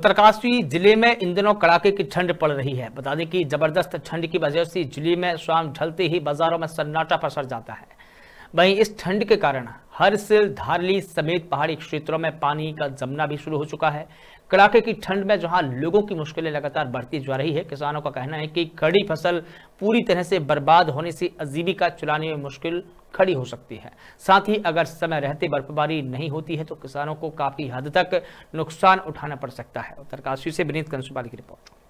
उत्तरकाशी जिले में इन दिनों कड़ाके की ठंड पड़ रही है बता दें कि जबरदस्त ठंड की वजह से जिले में शाम ढलते ही बाजारों में सन्नाटा पसर जाता है वहीं इस ठंड के कारण हर सिल धारली समेत पहाड़ी क्षेत्रों में पानी का जमना भी शुरू हो चुका है कड़ाके की ठंड में जहां लोगों की मुश्किलें लगातार बढ़ती जा रही है किसानों का कहना है कि खड़ी फसल पूरी तरह से बर्बाद होने से अजीबिका चलाने में मुश्किल खड़ी हो सकती है साथ ही अगर समय रहते बर्फबारी नहीं होती है तो किसानों को काफी हद तक नुकसान उठाना पड़ सकता है उत्तरकाशी से विनीत कंसुपाल की रिपोर्ट